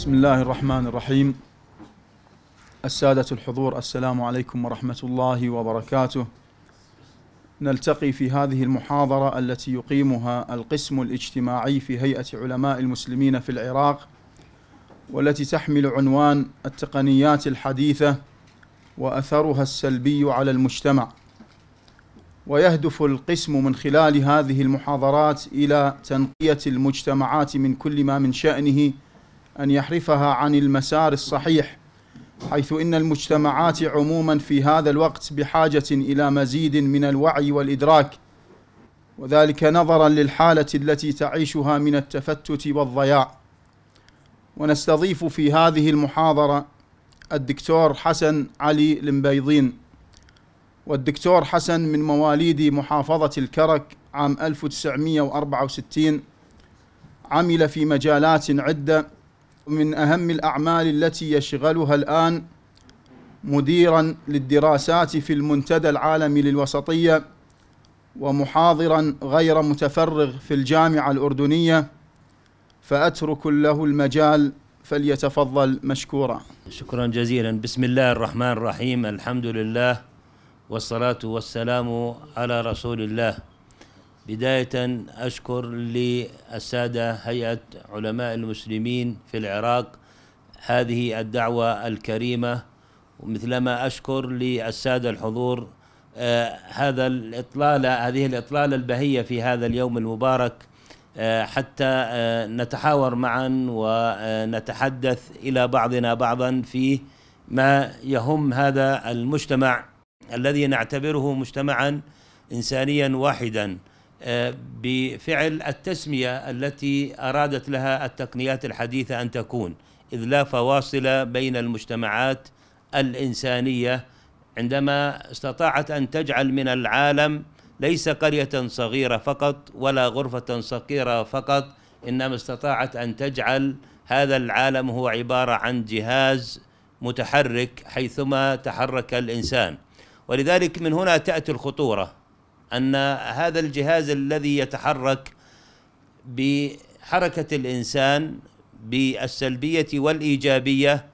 بسم الله الرحمن الرحيم السادة الحضور السلام عليكم ورحمة الله وبركاته نلتقي في هذه المحاضرة التي يقيمها القسم الاجتماعي في هيئة علماء المسلمين في العراق والتي تحمل عنوان التقنيات الحديثة وأثرها السلبي على المجتمع ويهدف القسم من خلال هذه المحاضرات إلى تنقية المجتمعات من كل ما من شأنه أن يحرفها عن المسار الصحيح حيث إن المجتمعات عموما في هذا الوقت بحاجة إلى مزيد من الوعي والإدراك وذلك نظرا للحالة التي تعيشها من التفتت والضياع ونستضيف في هذه المحاضرة الدكتور حسن علي المبيضين والدكتور حسن من مواليد محافظة الكرك عام 1964 عمل في مجالات عدة من أهم الأعمال التي يشغلها الآن مديرا للدراسات في المنتدى العالمي للوسطية ومحاضرا غير متفرغ في الجامعة الأردنية فأترك له المجال فليتفضل مشكورا شكرا جزيلا بسم الله الرحمن الرحيم الحمد لله والصلاة والسلام على رسول الله بداية أشكر للسادة هيئة علماء المسلمين في العراق هذه الدعوة الكريمة ومثلما أشكر للسادة الحضور آه هذا الإطلالة هذه الإطلالة البهية في هذا اليوم المبارك آه حتى آه نتحاور معا ونتحدث آه، إلى بعضنا بعضا في ما يهم هذا المجتمع الذي نعتبره مجتمعا إنسانيا واحدا بفعل التسميه التي ارادت لها التقنيات الحديثه ان تكون اذ لا فواصل بين المجتمعات الانسانيه عندما استطاعت ان تجعل من العالم ليس قريه صغيره فقط ولا غرفه صغيره فقط انما استطاعت ان تجعل هذا العالم هو عباره عن جهاز متحرك حيثما تحرك الانسان ولذلك من هنا تاتي الخطوره ان هذا الجهاز الذي يتحرك بحركه الانسان بالسلبيه والايجابيه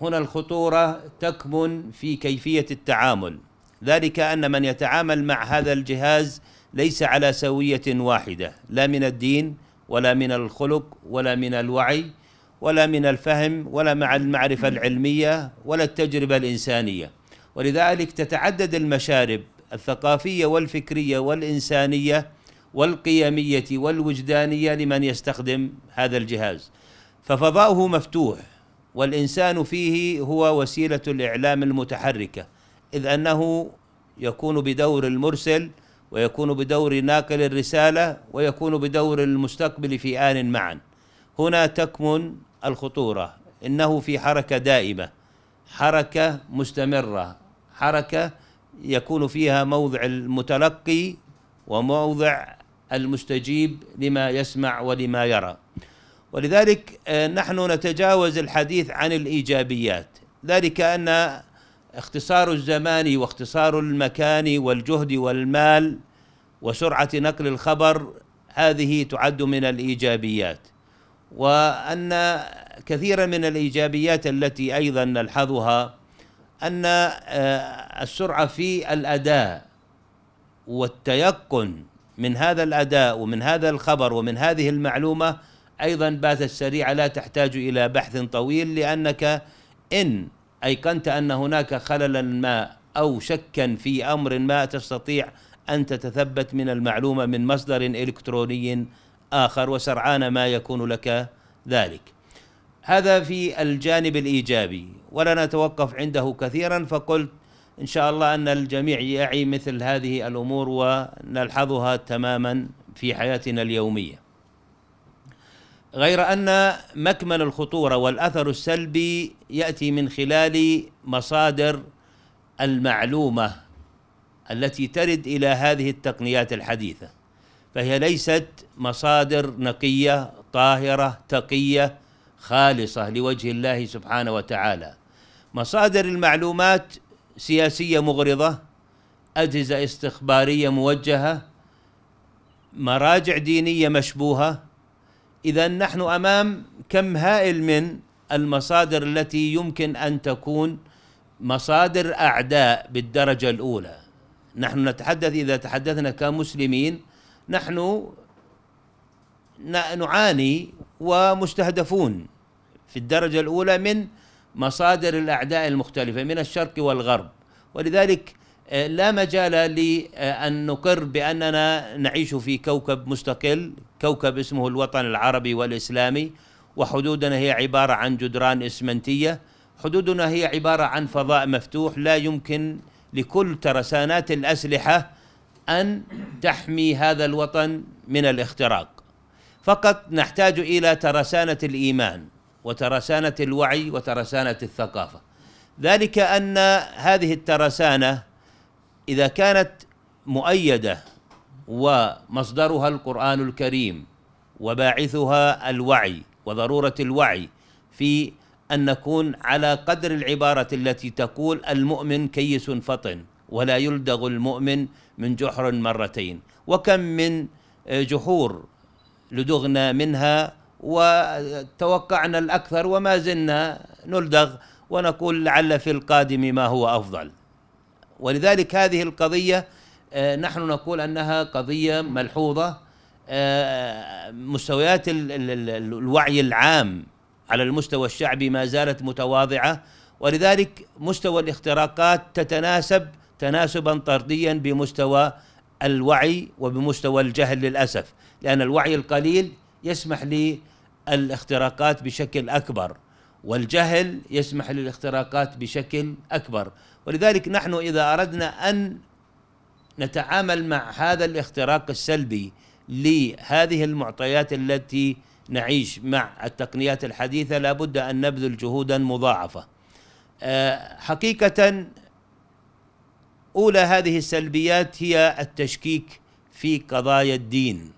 هنا الخطوره تكمن في كيفيه التعامل ذلك ان من يتعامل مع هذا الجهاز ليس على سويه واحده لا من الدين ولا من الخلق ولا من الوعي ولا من الفهم ولا مع المعرفه العلميه ولا التجربه الانسانيه ولذلك تتعدد المشارب الثقافية والفكرية والإنسانية والقيمية والوجدانية لمن يستخدم هذا الجهاز ففضاؤه مفتوح والإنسان فيه هو وسيلة الإعلام المتحركة إذ أنه يكون بدور المرسل ويكون بدور ناقل الرسالة ويكون بدور المستقبل في آن معا هنا تكمن الخطورة إنه في حركة دائمة حركة مستمرة حركة يكون فيها موضع المتلقي وموضع المستجيب لما يسمع ولما يرى ولذلك آه، نحن نتجاوز الحديث عن الايجابيات ذلك ان اختصار الزمان واختصار المكان والجهد والمال وسرعه نقل الخبر هذه تعد من الايجابيات وان كثيرا من الايجابيات التي ايضا نلحظها ان آه، السرعه في الاداء والتيقن من هذا الاداء ومن هذا الخبر ومن هذه المعلومه ايضا باتت سريعه لا تحتاج الى بحث طويل لانك ان ايقنت ان هناك خللا ما او شكا في امر ما تستطيع ان تتثبت من المعلومه من مصدر الكتروني اخر وسرعان ما يكون لك ذلك هذا في الجانب الإيجابي ولا نتوقف عنده كثيرا فقلت إن شاء الله أن الجميع يعي مثل هذه الأمور ونلحظها تماما في حياتنا اليومية غير أن مكمن الخطورة والأثر السلبي يأتي من خلال مصادر المعلومة التي ترد إلى هذه التقنيات الحديثة فهي ليست مصادر نقية طاهرة تقية خالصة لوجه الله سبحانه وتعالى مصادر المعلومات سياسية مغرضة أجهزة استخبارية موجهة مراجع دينية مشبوهة إذا نحن أمام كم هائل من المصادر التي يمكن أن تكون مصادر أعداء بالدرجة الأولى نحن نتحدث إذا تحدثنا كمسلمين نحن نعاني ومستهدفون في الدرجة الأولى من مصادر الأعداء المختلفة من الشرق والغرب ولذلك آه، لا مجال لأن آه، نقر بأننا نعيش في كوكب مستقل كوكب اسمه الوطن العربي والإسلامي وحدودنا هي عبارة عن جدران إسمنتية حدودنا هي عبارة عن فضاء مفتوح لا يمكن لكل ترسانات الأسلحة أن تحمي هذا الوطن من الاختراق فقط نحتاج إلى ترسانة الإيمان وترسانة الوعي وترسانة الثقافة ذلك أن هذه الترسانة إذا كانت مؤيدة ومصدرها القرآن الكريم وباعثها الوعي وضرورة الوعي في أن نكون على قدر العبارة التي تقول المؤمن كيس فطن ولا يلدغ المؤمن من جحر مرتين وكم من جحور لدغنا منها وتوقعنا الأكثر وما زلنا نلدغ ونقول لعل في القادم ما هو أفضل ولذلك هذه القضية آه، نحن نقول أنها قضية ملحوظة آه، مستويات الوعي العام على المستوى الشعبي ما زالت متواضعة ولذلك مستوى الاختراقات تتناسب تناسبا طرديا بمستوى الوعي وبمستوى الجهل للأسف لأن الوعي القليل يسمح لي الاختراقات بشكل اكبر والجهل يسمح للاختراقات بشكل اكبر ولذلك نحن اذا اردنا ان نتعامل مع هذا الاختراق السلبي لهذه المعطيات التي نعيش مع التقنيات الحديثه لابد ان نبذل جهودا مضاعفه آه، حقيقه اولى هذه السلبيات هي التشكيك في قضايا الدين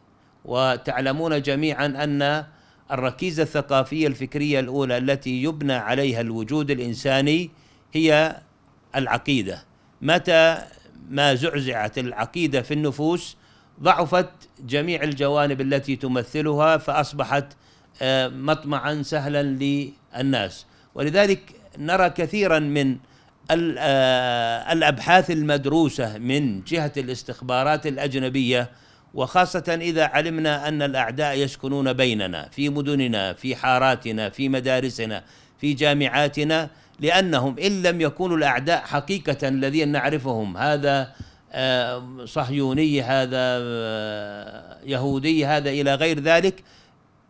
وتعلمون جميعا ان الركيزة الثقافية الفكرية الأولى التي يبنى عليها الوجود الإنساني هي العقيدة متى ما زعزعت العقيدة في النفوس ضعفت جميع الجوانب التي تمثلها فأصبحت آه، مطمعا سهلا للناس ولذلك نرى كثيرا من آه، الأبحاث المدروسة من جهة الاستخبارات الأجنبية وخاصة إذا علمنا أن الأعداء يسكنون بيننا في مدننا في حاراتنا في مدارسنا في جامعاتنا لأنهم إن لم يكونوا الأعداء حقيقة الذين نعرفهم هذا آه، صهيوني هذا آه، يهودي هذا إلى غير ذلك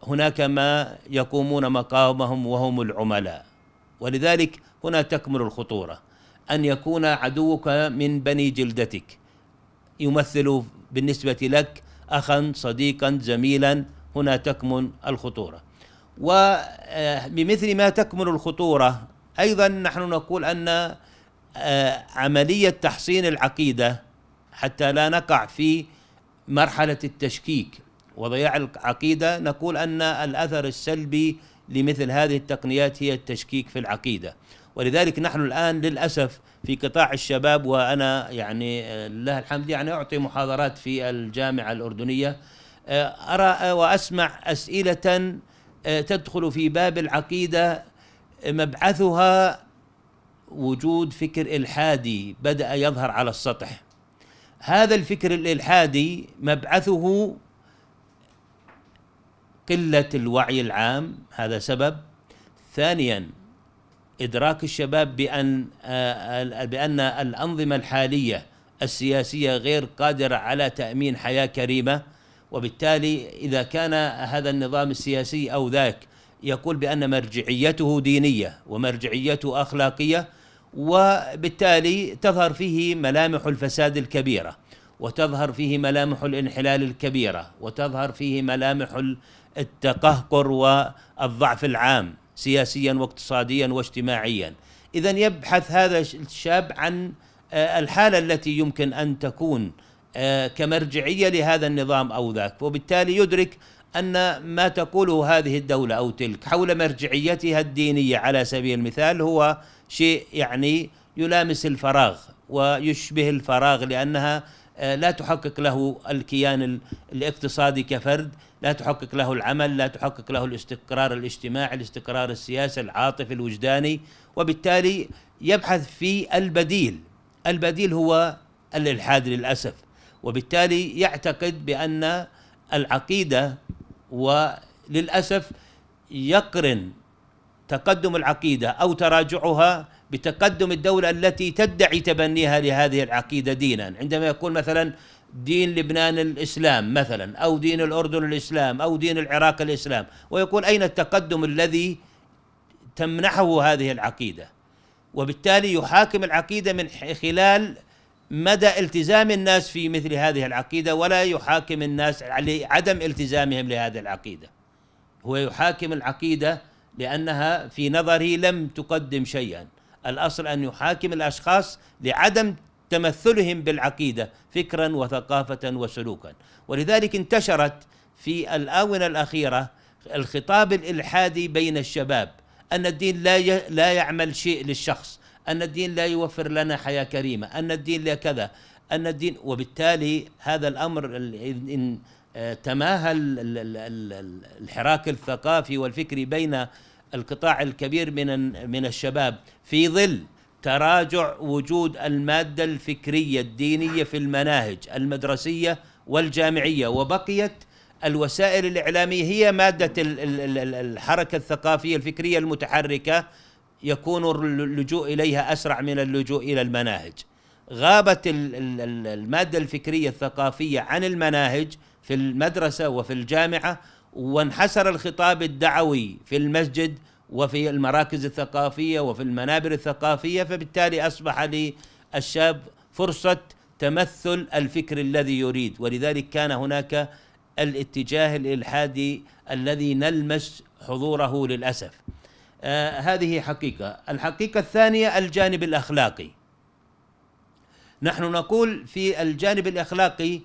هناك ما يقومون مقامهم وهم العملاء ولذلك هنا تكمن الخطورة أن يكون عدوك من بني جلدتك يمثل بالنسبة لك أخا صديقا زميلا هنا تكمن الخطورة وبمثل آه، ما تكمن الخطورة أيضا نحن نقول أن آه، عملية تحصين العقيدة حتى لا نقع في مرحلة التشكيك وضياع العقيدة نقول أن الأثر السلبي لمثل هذه التقنيات هي التشكيك في العقيده ولذلك نحن الآن للأسف في قطاع الشباب وأنا يعني لله الحمد يعني أعطي محاضرات في الجامعة الأردنية آه، أرى آه، وأسمع أسئلة آه، تدخل في باب العقيدة مبعثها وجود فكر إلحادي بدأ يظهر على السطح هذا الفكر الإلحادي مبعثه قلة الوعي العام هذا سبب ثانيا إدراك الشباب بأن آه، بأن الأنظمة الحالية السياسية غير قادرة على تأمين حياة كريمة وبالتالي إذا كان هذا النظام السياسي أو ذاك يقول بأن مرجعيته دينية ومرجعيته أخلاقية وبالتالي تظهر فيه ملامح الفساد الكبيرة وتظهر فيه ملامح الانحلال الكبيرة وتظهر فيه ملامح التقهقر والضعف العام سياسيا واقتصاديا واجتماعيا اذا يبحث هذا الشاب عن آه، الحاله التي يمكن ان تكون آه، كمرجعيه لهذا النظام او ذاك وبالتالي يدرك ان ما تقوله هذه الدوله او تلك حول مرجعيتها الدينيه على سبيل المثال هو شيء يعني يلامس الفراغ ويشبه الفراغ لانها آه، لا تحقق له الكيان الاقتصادي كفرد لا تحقق له العمل لا تحقق له الاستقرار الاجتماعي الاستقرار السياسي العاطفي الوجداني وبالتالي يبحث في البديل البديل هو الالحاد للاسف وبالتالي يعتقد بان العقيده وللاسف يقرن تقدم العقيده او تراجعها بتقدم الدولة التي تدعي تبنيها لهذه العقيدة دينا عندما يكون مثلا دين لبنان الإسلام مثلا أو دين الأردن الإسلام أو دين العراق الإسلام ويقول أين التقدم الذي تمنحه هذه العقيدة وبالتالي يحاكم العقيدة من خلال مدى التزام الناس في مثل هذه العقيدة ولا يحاكم الناس على عدم التزامهم لهذه العقيدة هو يحاكم العقيدة لأنها في نظره لم تقدم شيئا الأصل أن يحاكم الأشخاص لعدم تمثلهم بالعقيدة فكرا وثقافة وسلوكا ولذلك انتشرت في الآونة الأخيرة الخطاب الإلحادي بين الشباب أن الدين لا لا يعمل شيء للشخص أن الدين لا يوفر لنا حياة كريمة أن الدين لا كذا أن الدين وبالتالي هذا الأمر إن آه، تماهل الحراك الثقافي والفكري بين القطاع الكبير من من الشباب في ظل تراجع وجود الماده الفكريه الدينيه في المناهج المدرسيه والجامعيه وبقيت الوسائل الاعلاميه هي ماده الحركه الثقافيه الفكريه المتحركه يكون اللجوء اليها اسرع من اللجوء الى المناهج. غابت الماده الفكريه الثقافيه عن المناهج في المدرسه وفي الجامعه وانحسر الخطاب الدعوي في المسجد وفي المراكز الثقافيه وفي المنابر الثقافيه فبالتالي اصبح للشاب فرصه تمثل الفكر الذي يريد ولذلك كان هناك الاتجاه الالحادي الذي نلمس حضوره للاسف آه هذه حقيقه الحقيقه الثانيه الجانب الاخلاقي نحن نقول في الجانب الاخلاقي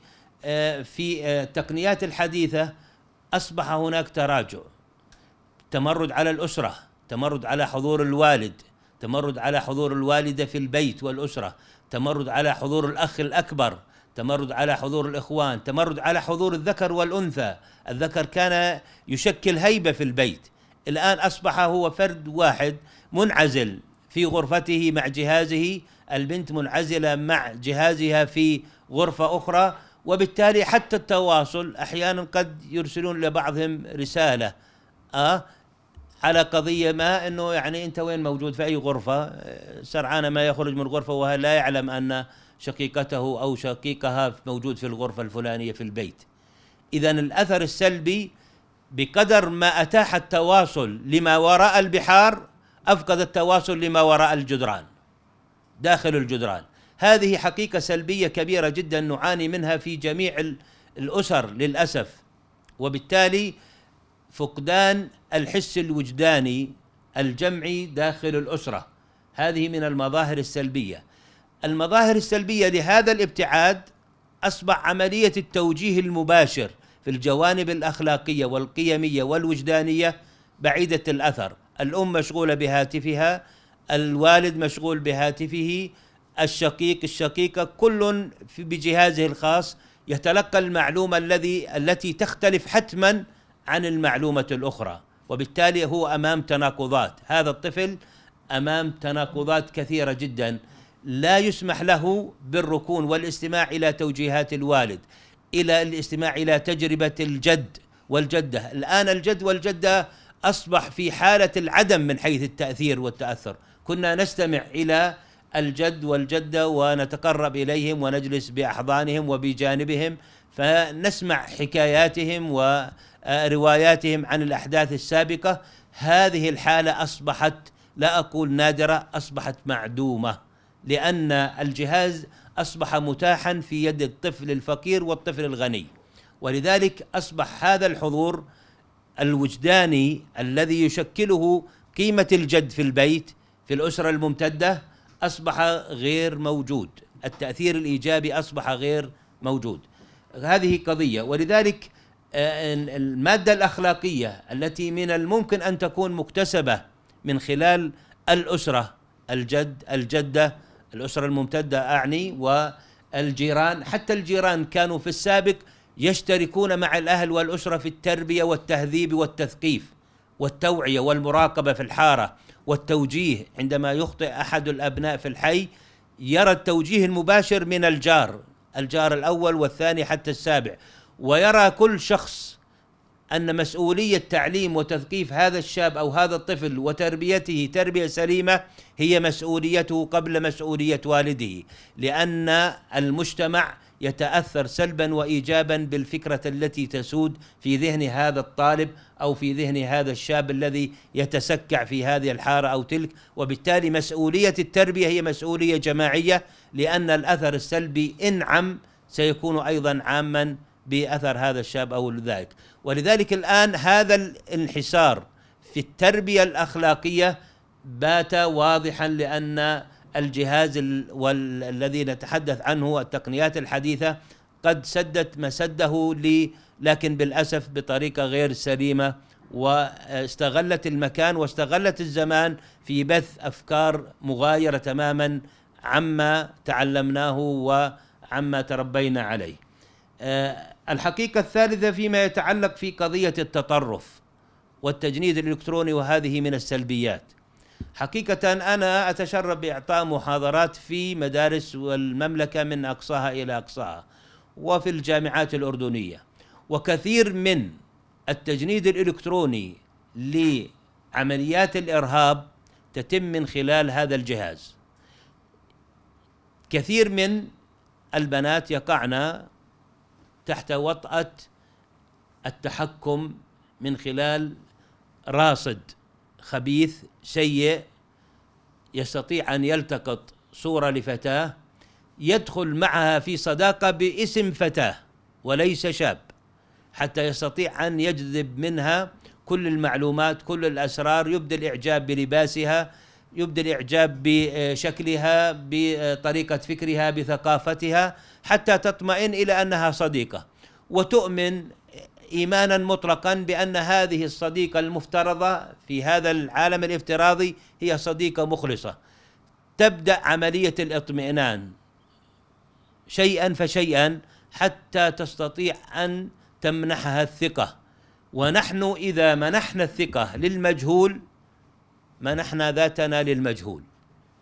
آه في آه التقنيات الحديثه اصبح هناك تراجع تمرد على الاسره تمرد على حضور الوالد تمرد على حضور الوالده في البيت والاسره تمرد على حضور الاخ الاكبر تمرد على حضور الاخوان تمرد على حضور الذكر والانثى الذكر كان يشكل هيبه في البيت الان اصبح هو فرد واحد منعزل في غرفته مع جهازه البنت منعزله مع جهازها في غرفه اخرى وبالتالي حتى التواصل احيانا قد يرسلون لبعضهم رساله أه على قضيه ما انه يعني انت وين موجود في اي غرفه سرعان ما يخرج من الغرفه وهو لا يعلم ان شقيقته او شقيقها موجود في الغرفه الفلانيه في البيت اذا الاثر السلبي بقدر ما اتاح التواصل لما وراء البحار افقد التواصل لما وراء الجدران داخل الجدران هذه حقيقة سلبية كبيرة جدا نعاني منها في جميع الأسر للأسف وبالتالي فقدان الحس الوجداني الجمعي داخل الأسرة هذه من المظاهر السلبية المظاهر السلبية لهذا الابتعاد أصبح عملية التوجيه المباشر في الجوانب الأخلاقية والقيمية والوجدانية بعيدة الأثر الأم مشغولة بهاتفها الوالد مشغول بهاتفه الشقيق الشقيقة كل في بجهازه الخاص يتلقى المعلومة الذي التي تختلف حتما عن المعلومة الأخرى وبالتالي هو أمام تناقضات هذا الطفل أمام تناقضات كثيرة جدا لا يسمح له بالركون والاستماع إلى توجيهات الوالد إلى الاستماع إلى تجربة الجد والجدة الآن الجد والجدة أصبح في حالة العدم من حيث التأثير والتأثر كنا نستمع إلى الجد والجدة ونتقرب إليهم ونجلس بأحضانهم وبجانبهم فنسمع حكاياتهم ورواياتهم عن الأحداث السابقة هذه الحالة أصبحت لا أقول نادرة أصبحت معدومة لأن الجهاز أصبح متاحا في يد الطفل الفقير والطفل الغني ولذلك أصبح هذا الحضور الوجداني الذي يشكله قيمة الجد في البيت في الأسرة الممتدة اصبح غير موجود التاثير الايجابي اصبح غير موجود هذه قضيه ولذلك آه، الماده الاخلاقيه التي من الممكن ان تكون مكتسبه من خلال الاسره الجد الجده الاسره الممتده اعني والجيران حتى الجيران كانوا في السابق يشتركون مع الاهل والاسره في التربيه والتهذيب والتثقيف والتوعيه والمراقبه في الحاره والتوجيه عندما يخطئ احد الابناء في الحي يرى التوجيه المباشر من الجار الجار الاول والثاني حتى السابع ويرى كل شخص ان مسؤوليه تعليم وتثقيف هذا الشاب او هذا الطفل وتربيته تربيه سليمه هي مسؤوليته قبل مسؤوليه والده لان المجتمع يتاثر سلبا وايجابا بالفكره التي تسود في ذهن هذا الطالب او في ذهن هذا الشاب الذي يتسكع في هذه الحاره او تلك وبالتالي مسؤوليه التربيه هي مسؤوليه جماعيه لان الاثر السلبي ان عم سيكون ايضا عاما باثر هذا الشاب او ذلك ولذلك الان هذا الانحسار في التربيه الاخلاقيه بات واضحا لان الجهاز الذي نتحدث عنه التقنيات الحديثة قد سدت مسده لي لكن بالأسف بطريقة غير سليمة واستغلت المكان واستغلت الزمان في بث أفكار مغايرة تماما عما تعلمناه وعما تربينا عليه آه، الحقيقة الثالثة فيما يتعلق في قضية التطرف والتجنيد الإلكتروني وهذه من السلبيات حقيقة أنا أتشرف بإعطاء محاضرات في مدارس المملكة من أقصاها إلى أقصاها وفي الجامعات الأردنية وكثير من التجنيد الإلكتروني لعمليات الإرهاب تتم من خلال هذا الجهاز كثير من البنات يقعن تحت وطأة التحكم من خلال راصد خبيث سيء يستطيع ان يلتقط صوره لفتاه يدخل معها في صداقه باسم فتاه وليس شاب حتى يستطيع ان يجذب منها كل المعلومات كل الاسرار يبدي الاعجاب بلباسها يبدي الاعجاب بشكلها بطريقه فكرها بثقافتها حتى تطمئن الى انها صديقه وتؤمن ايمانا مطلقا بان هذه الصديقه المفترضه في هذا العالم الافتراضي هي صديقه مخلصه تبدا عمليه الاطمئنان شيئا فشيئا حتى تستطيع ان تمنحها الثقه ونحن اذا منحنا الثقه للمجهول منحنا ذاتنا للمجهول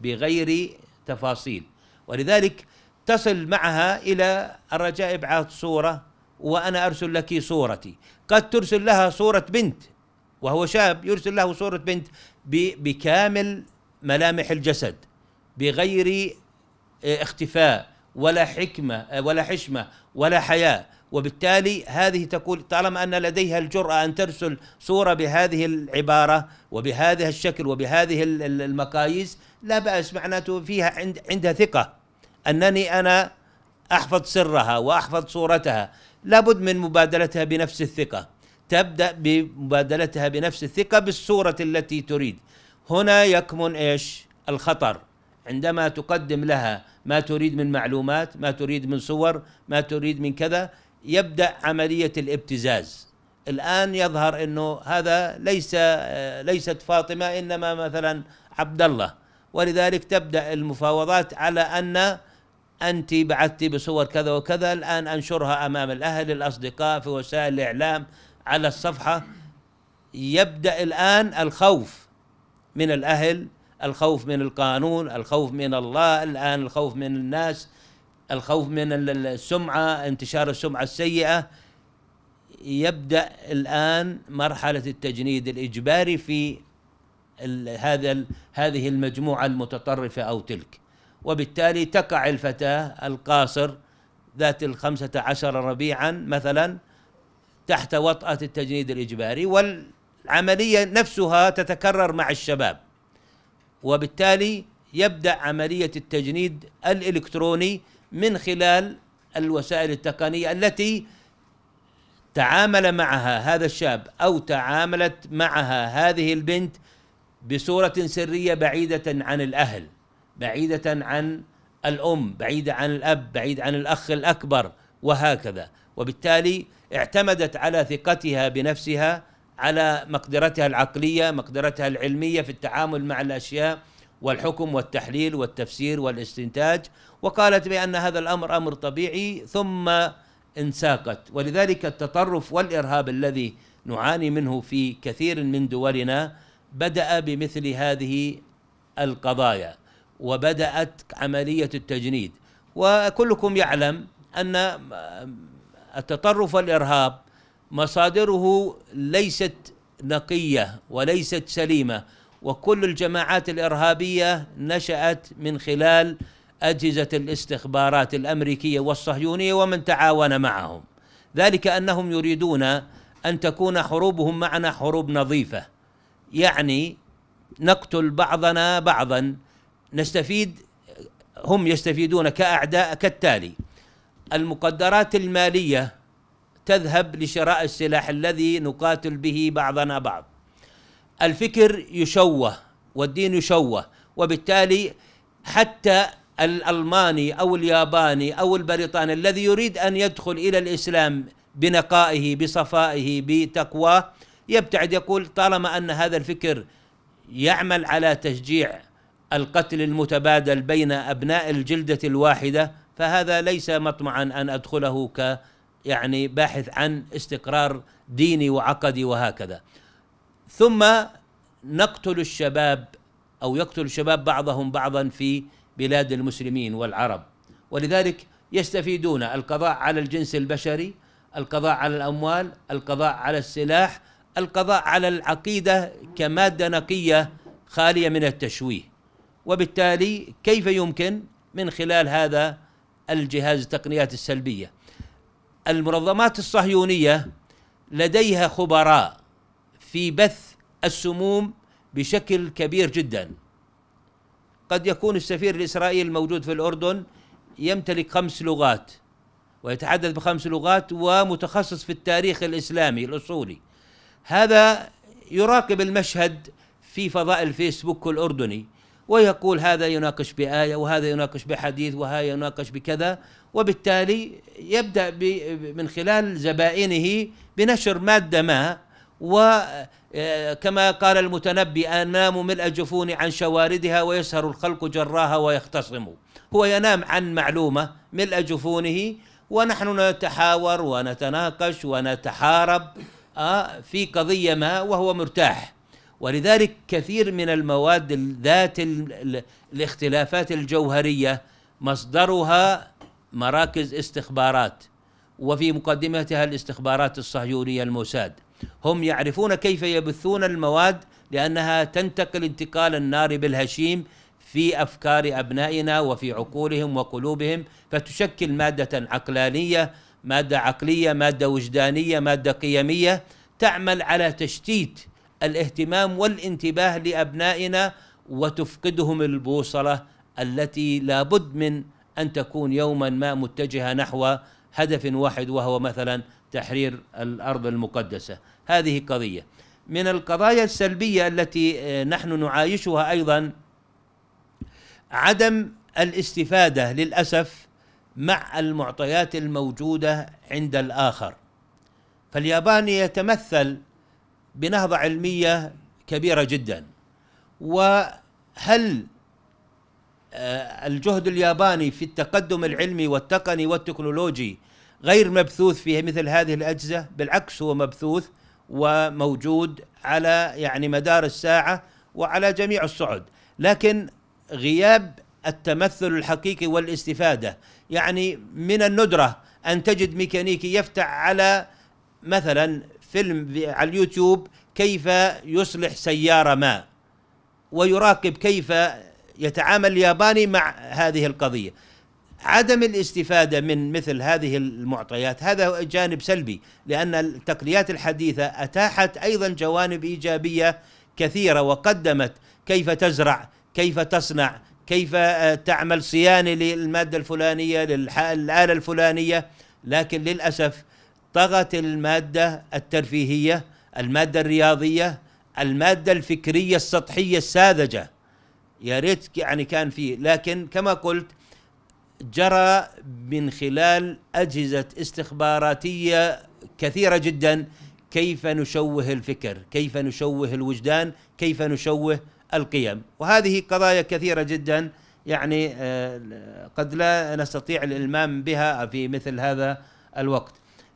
بغير تفاصيل ولذلك تصل معها الى الرجاء ابعاد صوره وأنا أرسل لك صورتي قد ترسل لها صورة بنت وهو شاب يرسل له صورة بنت بكامل ملامح الجسد بغير آه، اختفاء ولا حكمة آه، ولا حشمة ولا حياة وبالتالي هذه تقول طالما أن لديها الجرأة أن ترسل صورة بهذه العبارة وبهذا الشكل وبهذه المقاييس لا بأس معناته فيها عند عندها ثقة أنني أنا أحفظ سرها وأحفظ صورتها لابد من مبادلتها بنفس الثقة تبدأ بمبادلتها بنفس الثقة بالصورة التي تريد هنا يكمن إيش الخطر عندما تقدم لها ما تريد من معلومات ما تريد من صور ما تريد من كذا يبدأ عملية الابتزاز الآن يظهر أنه هذا ليس ليست فاطمة إنما مثلا عبد الله ولذلك تبدأ المفاوضات على أن أنت بعثتي بصور كذا وكذا الآن أنشرها أمام الأهل الأصدقاء في وسائل الإعلام على الصفحة يبدأ الآن الخوف من الأهل الخوف من القانون الخوف من الله الآن الخوف من الناس الخوف من السمعة انتشار السمعة السيئة يبدأ الآن مرحلة التجنيد الإجباري في هذا هذه المجموعة المتطرفة أو تلك وبالتالي تقع الفتاة القاصر ذات الخمسة عشر ربيعا مثلا تحت وطأة التجنيد الإجباري والعملية نفسها تتكرر مع الشباب وبالتالي يبدأ عملية التجنيد الإلكتروني من خلال الوسائل التقنية التي تعامل معها هذا الشاب أو تعاملت معها هذه البنت بصورة سرية بعيدة عن الأهل بعيدة عن الأم بعيدة عن الأب بعيد عن الأخ الأكبر وهكذا وبالتالي اعتمدت على ثقتها بنفسها على مقدرتها العقلية مقدرتها العلمية في التعامل مع الأشياء والحكم والتحليل والتفسير والاستنتاج وقالت بأن هذا الأمر أمر طبيعي ثم انساقت ولذلك التطرف والإرهاب الذي نعاني منه في كثير من دولنا بدأ بمثل هذه القضايا وبدأت عملية التجنيد وكلكم يعلم أن التطرف الإرهاب مصادره ليست نقية وليست سليمة وكل الجماعات الإرهابية نشأت من خلال أجهزة الاستخبارات الأمريكية والصهيونية ومن تعاون معهم ذلك أنهم يريدون أن تكون حروبهم معنا حروب نظيفة يعني نقتل بعضنا بعضا نستفيد هم يستفيدون كأعداء كالتالي المقدرات المالية تذهب لشراء السلاح الذي نقاتل به بعضنا بعض الفكر يشوه والدين يشوه وبالتالي حتى الألماني أو الياباني أو البريطاني الذي يريد أن يدخل إلى الإسلام بنقائه بصفائه بتقواه يبتعد يقول طالما أن هذا الفكر يعمل على تشجيع القتل المتبادل بين ابناء الجلده الواحده فهذا ليس مطمعا ان ادخله ك يعني باحث عن استقرار ديني وعقدي وهكذا ثم نقتل الشباب او يقتل الشباب بعضهم بعضا في بلاد المسلمين والعرب ولذلك يستفيدون القضاء على الجنس البشري القضاء على الاموال القضاء على السلاح القضاء على العقيده كماده نقيه خاليه من التشويه وبالتالي كيف يمكن من خلال هذا الجهاز التقنيات السلبية المنظمات الصهيونية لديها خبراء في بث السموم بشكل كبير جدا قد يكون السفير الإسرائيلي الموجود في الأردن يمتلك خمس لغات ويتحدث بخمس لغات ومتخصص في التاريخ الإسلامي الأصولي هذا يراقب المشهد في فضاء الفيسبوك الأردني ويقول هذا يناقش بآية وهذا يناقش بحديث وهذا يناقش بكذا وبالتالي يبدأ من خلال زبائنه بنشر مادة ما وكما آه، قال المتنبي أنام ملء جفوني عن شواردها ويسهر الخلق جراها ويختصم هو ينام عن معلومة ملء جفونه ونحن نتحاور ونتناقش ونتحارب آه، في قضية ما وهو مرتاح ولذلك كثير من المواد ذات الاختلافات الجوهريه مصدرها مراكز استخبارات وفي مقدمتها الاستخبارات الصهيونيه الموساد هم يعرفون كيف يبثون المواد لانها تنتقل انتقال النار بالهشيم في افكار ابنائنا وفي عقولهم وقلوبهم فتشكل ماده عقلانيه ماده عقليه ماده وجدانيه ماده قيميه تعمل على تشتيت الاهتمام والانتباه لابنائنا وتفقدهم البوصله التي لابد من ان تكون يوما ما متجهه نحو هدف واحد وهو مثلا تحرير الارض المقدسه هذه قضيه من القضايا السلبيه التي آه، نحن نعايشها ايضا عدم الاستفاده للاسف مع المعطيات الموجوده عند الاخر فالياباني يتمثل بنهضة علمية كبيرة جدا وهل آه، الجهد الياباني في التقدم العلمي والتقني والتكنولوجي غير مبثوث في مثل هذه الأجهزة بالعكس هو مبثوث وموجود على يعني مدار الساعة وعلى جميع الصعد لكن غياب التمثل الحقيقي والاستفادة يعني من الندرة أن تجد ميكانيكي يفتح على مثلا فيلم على اليوتيوب كيف يصلح سيارة ما ويراقب كيف يتعامل الياباني مع هذه القضية عدم الاستفادة من مثل هذه المعطيات هذا جانب سلبي لأن التقنيات الحديثة أتاحت أيضا جوانب إيجابية كثيرة وقدمت كيف تزرع كيف تصنع كيف آه، تعمل صيانة للمادة الفلانية للآلة الفلانية لكن للأسف طغت الماده الترفيهيه الماده الرياضيه الماده الفكريه السطحيه الساذجه يا ريت يعني كان فيه لكن كما قلت جرى من خلال اجهزه استخباراتيه كثيره جدا كيف نشوه الفكر، كيف نشوه الوجدان، كيف نشوه القيم، وهذه قضايا كثيره جدا يعني آه، قد لا نستطيع الالمام بها في مثل هذا الوقت.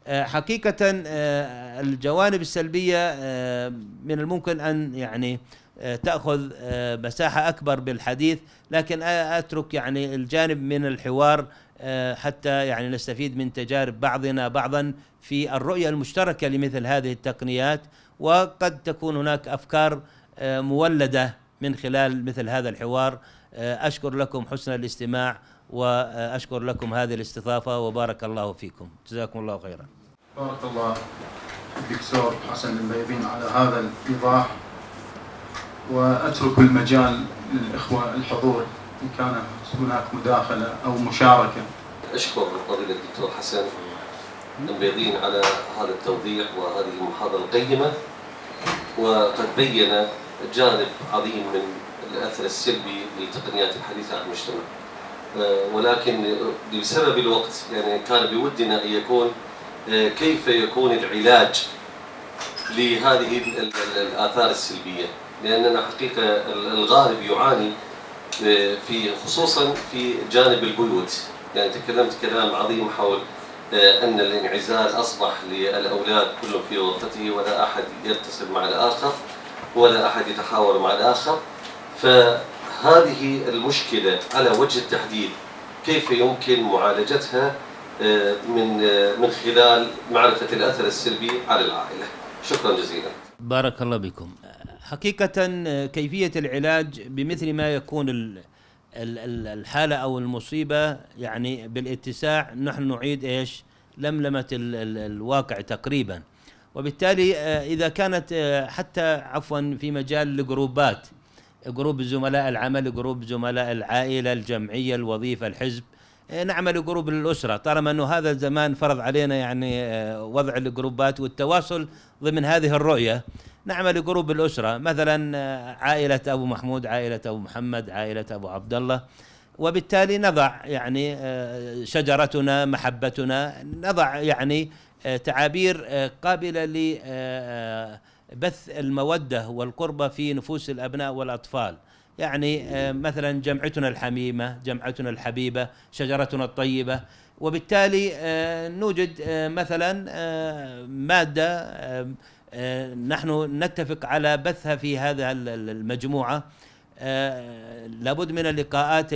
آه، حقيقة آه، الجوانب السلبية آه، من الممكن أن يعني تأخذ مساحة أكبر بالحديث لكن أترك يعني الجانب من الحوار حتى يعني نستفيد من تجارب بعضنا بعضا في الرؤية المشتركة لمثل هذه التقنيات وقد تكون هناك أفكار مولدة من خلال مثل هذا الحوار أشكر لكم حسن الاستماع واشكر لكم هذه الاستضافه وبارك الله فيكم جزاكم الله خيرا بارك الله الدكتور حسن البيبين على هذا الايضاح واترك المجال للاخوه الحضور ان كان هناك مداخله او مشاركه اشكر فضيلة الدكتور حسن البيضين على هذا التوضيح وهذه المحاضره القيمه وقد بين جانب عظيم من الاثر السلبي للتقنيات الحديثه على المجتمع. آه، ولكن بسبب الوقت يعني كان بودنا أن يكون آه، كيف يكون العلاج لهذه الآثار السلبية لأننا حقيقة الغالب يعاني آه، في خصوصا في جانب البيوت يعني تكلمت كلام عظيم حول أن الانعزال أصبح للأولاد كل في غرفته ولا أحد يتصل مع الآخر ولا أحد يتحاور مع الآخر ف هذه المشكلة على وجه التحديد كيف يمكن معالجتها آه، من آه، من خلال معرفة الأثر السلبي على العائلة شكرا جزيلا بارك الله بكم حقيقة آه، كيفية العلاج بمثل ما يكون الحالة أو المصيبة يعني بالاتساع نحن نعيد إيش لملمة الواقع تقريبا وبالتالي إذا كانت حتى عفوا في مجال الجروبات جروب زملاء العمل جروب زملاء العائلة الجمعية الوظيفة الحزب إيه، نعمل جروب للأسرة طالما أنه هذا الزمان فرض علينا يعني إيه، وضع الجروبات والتواصل ضمن هذه الرؤية نعمل جروب الأسرة مثلا إيه، عائلة أبو محمود عائلة أبو محمد عائلة أبو عبد الله وبالتالي نضع يعني شجرتنا محبتنا نضع يعني تعابير قابلة ل بث الموده والقربه في نفوس الابناء والاطفال يعني آه، مثلا جمعتنا الحميمه جمعتنا الحبيبه شجرتنا الطيبه وبالتالي آه، نوجد آه، مثلا ماده نحن نتفق على بثها في هذا المجموعه لابد من اللقاءات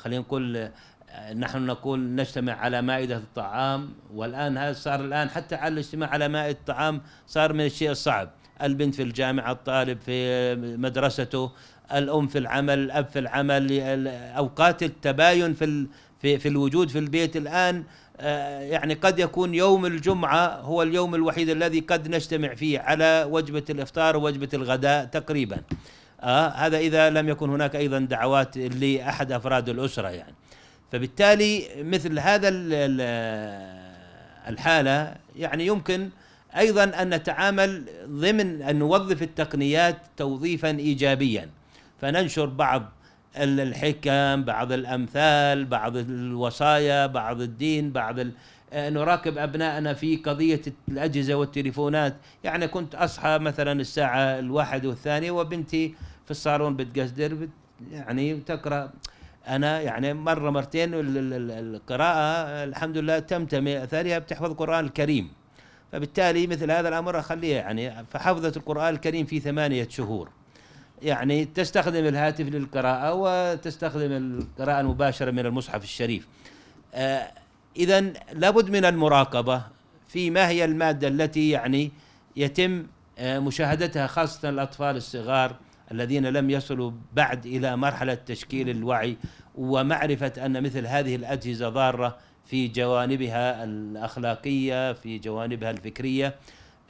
خلينا نقول آه، نحن نقول نجتمع على مائدة الطعام والآن هذا صار الآن حتى على الاجتماع على مائدة الطعام صار من الشيء الصعب البنت في الجامعة الطالب في مدرسته الأم في العمل الأب في العمل أوقات التباين في في, في الوجود في البيت الآن آه، يعني قد يكون يوم الجمعة هو اليوم الوحيد الذي قد نجتمع فيه على وجبة الإفطار ووجبة الغداء تقريبا آه هذا إذا لم يكن هناك أيضا دعوات لأحد أفراد الأسرة يعني فبالتالي مثل هذا الحالة يعني يمكن أيضا أن نتعامل ضمن أن نوظف التقنيات توظيفا إيجابيا فننشر بعض الحكم بعض الأمثال بعض الوصايا بعض الدين بعض نراقب أبنائنا في قضية الأجهزة والتليفونات يعني كنت أصحى مثلا الساعة الواحد والثانية وبنتي في الصالون بتقصدر يعني تقرأ انا يعني مره مرتين القراءه الحمد لله تمتم اثرها بتحفظ القران الكريم فبالتالي مثل هذا الامر اخليه يعني فحفظت القران الكريم في ثمانيه شهور يعني تستخدم الهاتف للقراءه وتستخدم القراءه المباشره من المصحف الشريف آه اذا لابد من المراقبه في ما هي الماده التي يعني يتم آه، مشاهدتها خاصه الاطفال الصغار الذين لم يصلوا بعد إلى مرحلة تشكيل الوعي ومعرفة أن مثل هذه الأجهزة ضارة في جوانبها الأخلاقية في جوانبها الفكرية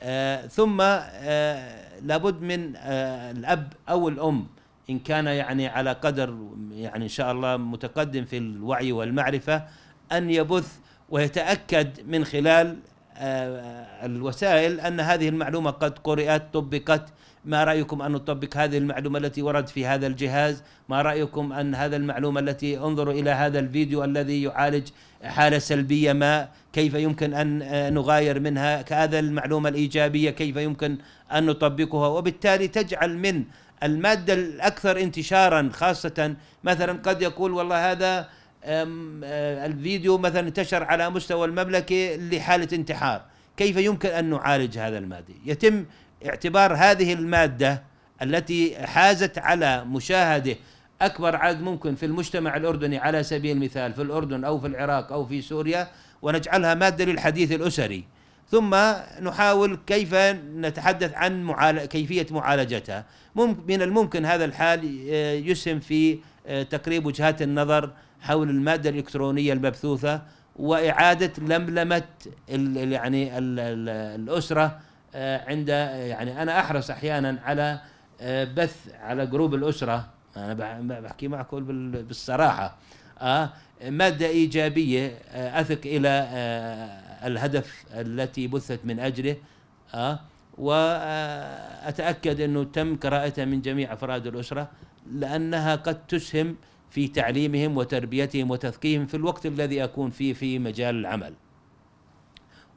آه، ثم آه، لابد من آه، الأب أو الأم إن كان يعني على قدر يعني إن شاء الله متقدم في الوعي والمعرفة أن يبث ويتأكد من خلال الوسائل أن هذه المعلومة قد قرات طبقت ما رايكم ان نطبق هذه المعلومه التي ورد في هذا الجهاز ما رايكم ان هذا المعلومه التي انظروا الى هذا الفيديو الذي يعالج حاله سلبيه ما كيف يمكن ان آه، نغاير منها كهذا المعلومه الايجابيه كيف يمكن ان نطبقها وبالتالي تجعل من الماده الاكثر انتشارا خاصه مثلا قد يقول والله هذا آه، الفيديو مثلا انتشر على مستوى المملكه لحاله انتحار كيف يمكن ان نعالج هذا المادي؟ يتم اعتبار هذه الماده التي حازت على مشاهده اكبر عدد ممكن في المجتمع الاردني على سبيل المثال في الاردن او في العراق او في سوريا ونجعلها ماده للحديث الاسري ثم نحاول كيف نتحدث عن معالج كيفيه معالجتها ممكن من الممكن هذا الحال آه، يسهم في آه، تقريب وجهات النظر حول الماده الالكترونيه المبثوثه واعاده لملمه ال... يعني الاسره آه، عند يعني انا احرص احيانا على آه، بث على جروب الاسره انا بحكي معكم بالصراحه آه ماده ايجابيه آه، اثق الى الهدف التي بثت من اجله آه واتاكد انه تم قراءتها من جميع افراد الاسره لانها قد تسهم في تعليمهم وتربيتهم وتثقيفهم في الوقت الذي اكون فيه في مجال العمل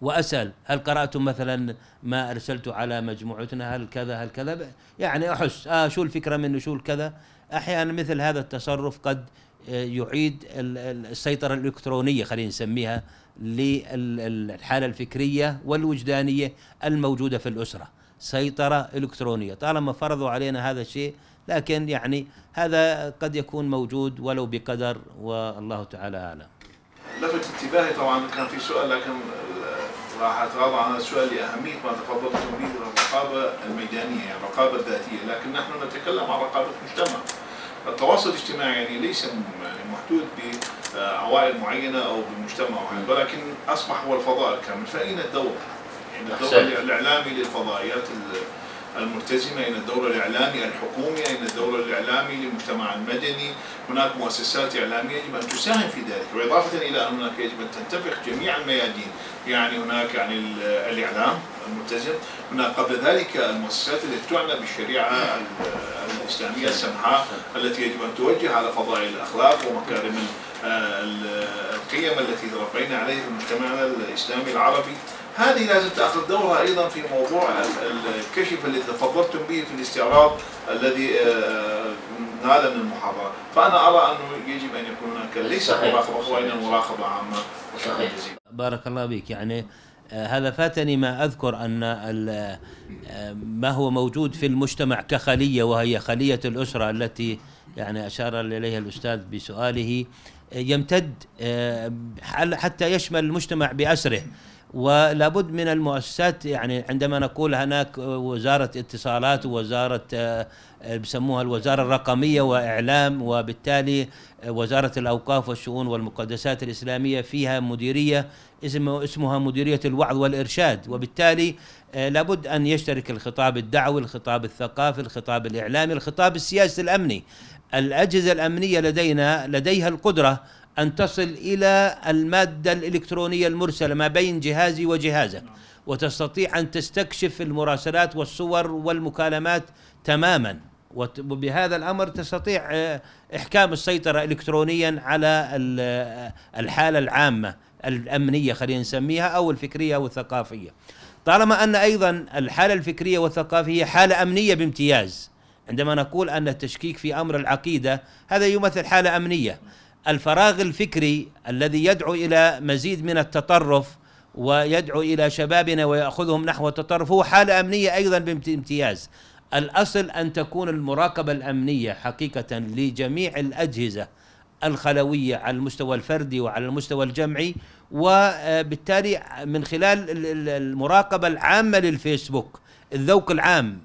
واسال هل قراتم مثلا ما ارسلت على مجموعتنا هل كذا هل كذا يعني احس آه شو الفكره منه شو الكذا احيانا مثل هذا التصرف قد آه، يعيد السيطره الالكترونيه خلينا نسميها للحاله الفكريه والوجدانيه الموجوده في الاسره سيطره الكترونيه طالما فرضوا علينا هذا الشيء لكن يعني هذا قد يكون موجود ولو بقدر والله تعالى اعلم لفت انتباهي طبعا كان في سؤال لكن راح اتغاضى عن هذا السؤال لاهميه ما تفضلتم به الرقابه الميدانيه يعني الرقابه الذاتيه لكن نحن نتكلم عن رقابه مجتمع التواصل الاجتماعي يعني ليس يعني محدود بعوائل معينه او بمجتمع معين ولكن اصبح هو الفضاء الكامل فاين الدور؟ يعني الدور الاعلامي للفضائيات الملتزمة إلى الدور الإعلامي الحكومي إلى الدور الإعلامي للمجتمع المدني هناك مؤسسات إعلامية يجب أن تساهم في ذلك وإضافة إلى أن هناك يجب أن تنتفخ جميع الميادين يعني هناك يعني الإعلام الملتزم هناك قبل ذلك المؤسسات التي تعنى بالشريعة الإسلامية السمحاء التي يجب أن توجه على فضائل الأخلاق ومكارم القيم التي تربينا عليها في مجتمعنا الإسلامي العربي هذه لازم تاخذ دورها ايضا في موضوع الكشف الذي تفضلتم به في الاستعراض الذي نال آه، آه، من المحاضره، فانا ارى انه يجب ان يكون هناك ليس مراقبه وانما مراقبه عامه وشكرا بارك الله بك يعني آه، هذا فاتني ما اذكر ان ما هو موجود في المجتمع كخليه وهي خليه الاسره التي يعني اشار اليها الاستاذ بسؤاله يمتد حتى يشمل المجتمع باسره ولابد من المؤسسات يعني عندما نقول هناك وزارة اتصالات ووزارة آه، آه، بسموها الوزارة الرقمية وإعلام وبالتالي آه، وزارة الأوقاف والشؤون والمقدسات الإسلامية فيها مديرية اسمها مديرية الوعظ والإرشاد وبالتالي لابد أن يشترك الخطاب الدعوي الخطاب الثقافي الخطاب الإعلامي الخطاب السياسي الأمني الأجهزة الأمنية لدينا لديها القدرة أن تصل إلى المادة الإلكترونية المرسلة ما بين جهازي وجهازك وتستطيع أن تستكشف المراسلات والصور والمكالمات تماما وبهذا الأمر تستطيع آه، إحكام السيطرة إلكترونيا على آه، الحالة العامة الأمنية خلينا نسميها أو الفكرية أو الثقافية طالما أن أيضا الحالة الفكرية والثقافية حالة أمنية بامتياز عندما نقول أن التشكيك في أمر العقيدة هذا يمثل حالة أمنية الفراغ الفكري الذي يدعو الى مزيد من التطرف ويدعو الى شبابنا وياخذهم نحو التطرف هو حاله امنيه ايضا بامتياز الاصل ان تكون المراقبه الامنيه حقيقه لجميع الاجهزه الخلويه على المستوى الفردي وعلى المستوى الجمعي وبالتالي من خلال المراقبه العامه للفيسبوك الذوق العام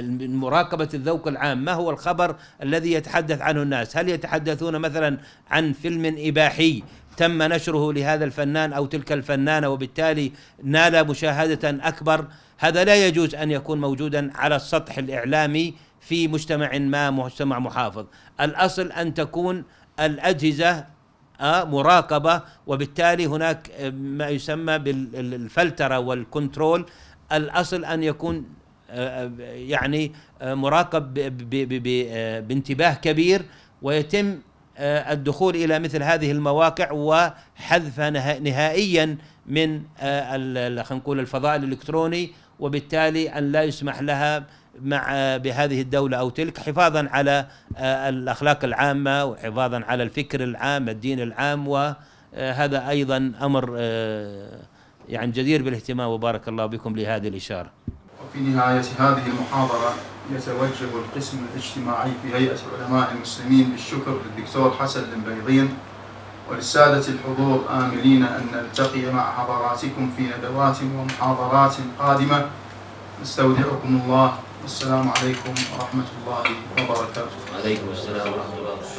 مراقبة الذوق العام ما هو الخبر الذي يتحدث عنه الناس هل يتحدثون مثلا عن فيلم إباحي تم نشره لهذا الفنان أو تلك الفنانة وبالتالي نال مشاهدة أكبر هذا لا يجوز أن يكون موجودا على السطح الإعلامي في مجتمع ما مجتمع محافظ الأصل أن تكون الأجهزة آه، مراقبة وبالتالي هناك آه، ما يسمى بالفلترة والكنترول الأصل أن يكون يعني مراقب بانتباه كبير ويتم آه، الدخول الى مثل هذه المواقع وحذفها نهائيا من آه، خلينا نقول الفضاء الالكتروني وبالتالي ان لا يسمح لها مع آه، بهذه الدوله او تلك حفاظا على الاخلاق العامه وحفاظا على الفكر العام الدين العام وهذا ايضا امر يعني جدير بالاهتمام وبارك الله بكم لهذه الاشاره في نهاية هذه المحاضرة يتوجه القسم الاجتماعي في هيئة علماء المسلمين بالشكر للدكتور حسن البيضين وللسادة الحضور آملين أن نلتقي مع حضراتكم في ندوات ومحاضرات قادمة نستودعكم الله والسلام عليكم ورحمة الله وبركاته. عليكم السلام ورحمة الله